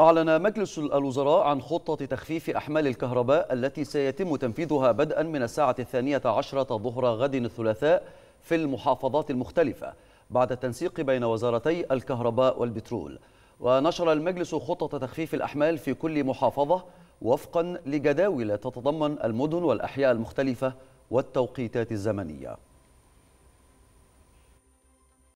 أعلن مجلس الوزراء عن خطة تخفيف أحمال الكهرباء التي سيتم تنفيذها بدءا من الساعة الثانية عشرة ظهر غد الثلاثاء في المحافظات المختلفة بعد التنسيق بين وزارتي الكهرباء والبترول ونشر المجلس خطة تخفيف الأحمال في كل محافظة وفقا لجداول تتضمن المدن والأحياء المختلفة والتوقيتات الزمنية